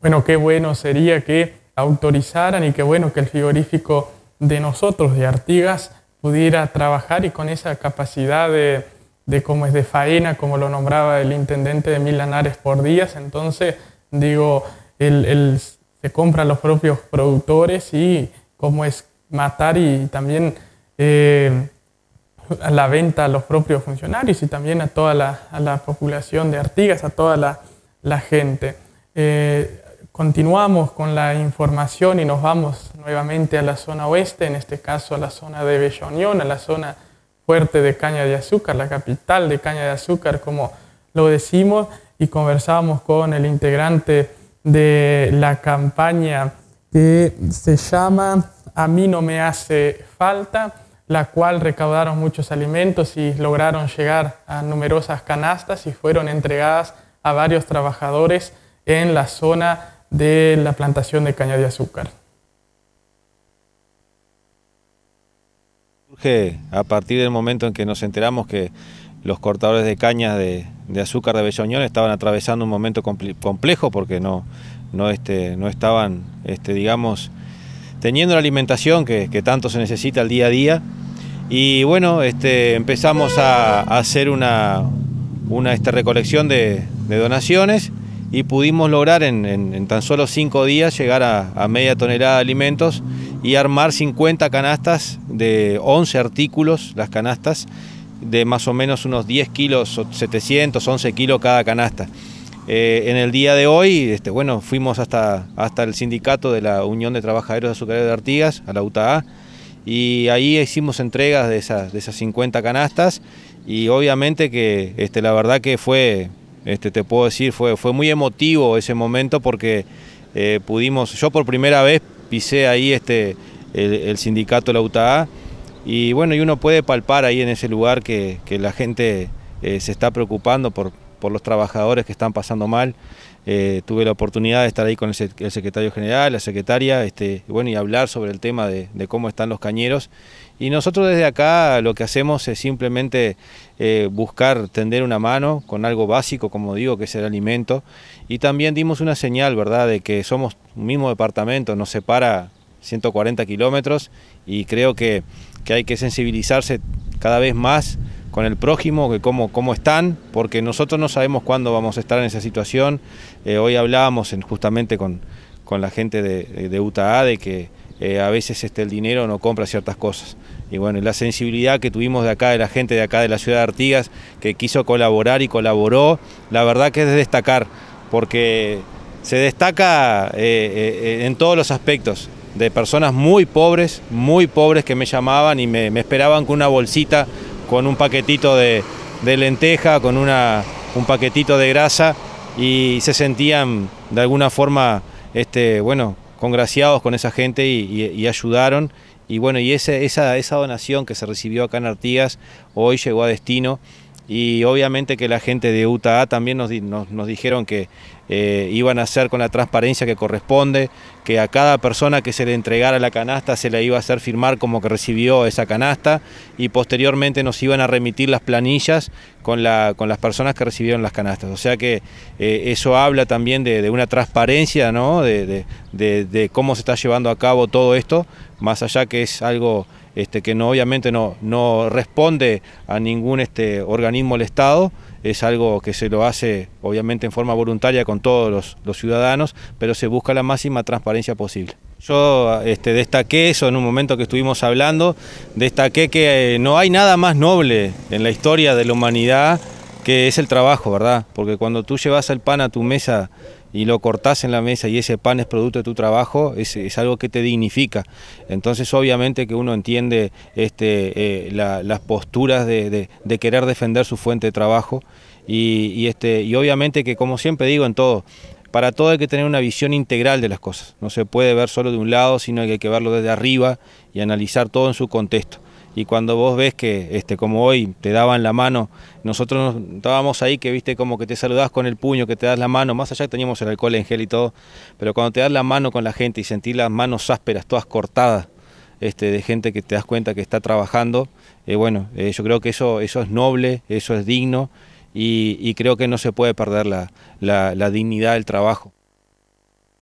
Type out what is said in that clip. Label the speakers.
Speaker 1: bueno, qué bueno sería que autorizaran y qué bueno que el frigorífico de nosotros, de Artigas, pudiera trabajar y con esa capacidad de, de cómo es de faena, como lo nombraba el intendente de Milanares por Díaz. entonces digo, el, el, se compran los propios productores y cómo es matar y también eh, a la venta a los propios funcionarios y también a toda la, a población de Artigas, a toda la, gente. Eh, Continuamos con la información y nos vamos nuevamente a la zona oeste, en este caso a la zona de Bella Unión, a la zona fuerte de caña de azúcar, la capital de caña de azúcar, como lo decimos, y conversamos con el integrante de la campaña que se llama A mí no me hace falta, la cual recaudaron muchos alimentos y lograron llegar a numerosas canastas y fueron entregadas a varios trabajadores en la zona de la plantación de caña de azúcar.
Speaker 2: Surge a partir del momento en que nos enteramos que los cortadores de cañas de, azúcar de Belloñón estaban atravesando un momento complejo porque no, este, estaban, este, digamos, teniendo la alimentación que, que, tanto se necesita el día a día. Y bueno, este, empezamos a, hacer una, recolección de donaciones y pudimos lograr en, tan solo cinco días llegar a, media tonelada de alimentos y armar 50 canastas de 11 artículos, las canastas, de más o menos unos 10 kilos, 700, 11 kilos cada canasta. Eh, en el día de hoy, este, bueno, fuimos hasta, hasta el sindicato de la Unión de Trabajadores Azucareros de Artigas, a la UTA y ahí hicimos entregas de esas, de esas 50 canastas y obviamente que este, la verdad que fue este, te puedo decir, fue, fue muy emotivo ese momento porque eh, pudimos, yo por primera vez pisé ahí este, el, sindicato de la UTA y bueno, y uno puede palpar ahí en ese lugar que, la gente eh, se está preocupando por, por los trabajadores que están pasando mal. Eh, tuve la oportunidad de estar ahí con el, secretario general, la secretaria, este, bueno, y hablar sobre el tema de, cómo están los cañeros. Y nosotros desde acá lo que hacemos es simplemente eh, buscar tender una mano con algo básico, como digo, que es el alimento. Y también dimos una señal, ¿verdad?, de que somos un mismo departamento, nos separa 140 kilómetros y creo que, que hay que sensibilizarse cada vez más con el prójimo, que cómo, cómo están, porque nosotros no sabemos cuándo vamos a estar en esa situación. Eh, hoy hablábamos justamente con, la gente de, de UTA de que eh, a veces este, el dinero no compra ciertas cosas. Y bueno, la sensibilidad que tuvimos de acá, de la gente de acá, de la ciudad de Artigas, que quiso colaborar y colaboró, la verdad que es de destacar, porque se destaca eh, en todos los aspectos de personas muy pobres, muy pobres que me llamaban y me esperaban con una bolsita con un paquetito de, lenteja, con una, un paquetito de grasa y se sentían de alguna forma, este, bueno, congraciados con esa gente y, ayudaron. Y bueno, y esa, esa donación que se recibió acá en Artigas hoy llegó a destino y obviamente que la gente de UTA también nos, dijeron que eh, iban a hacer con la transparencia que corresponde, que a cada persona que se le entregara la canasta se le iba a hacer firmar como que recibió esa canasta y posteriormente nos iban a remitir las planillas con, la, con las personas que recibieron las canastas. O sea que eh, eso habla también de, una transparencia, ¿no? De, de cómo se está llevando a cabo todo esto, más allá que es algo este, que no, obviamente no, responde a ningún este, organismo del Estado, es algo que se lo hace obviamente en forma voluntaria con todos los, ciudadanos, pero se busca la máxima transparencia posible. Yo este, destaqué eso en un momento que estuvimos hablando, destaqué que eh, no hay nada más noble en la historia de la humanidad que es el trabajo, ¿verdad? Porque cuando tú llevas el pan a tu mesa y lo cortás en la mesa y ese pan es producto de tu trabajo, es, algo que te dignifica. Entonces obviamente que uno entiende este, eh, las posturas de, de, querer defender su fuente de trabajo y, este, y obviamente que como siempre digo en todo, para todo hay que tener una visión integral de las cosas, no se puede ver solo de un lado, sino que hay que verlo desde arriba y analizar todo en su contexto y cuando vos ves que, este, como hoy, te daban la mano, nosotros estábamos ahí que viste como que te saludabas con el puño, que te das la mano, más allá que teníamos el alcohol en gel y todo, pero cuando te das la mano con la gente y sentís las manos ásperas, todas cortadas, este, de gente que te das cuenta que está trabajando, eh, bueno, eh, yo creo que eso, eso es noble, eso es digno y, creo que no se puede perder la dignidad del trabajo.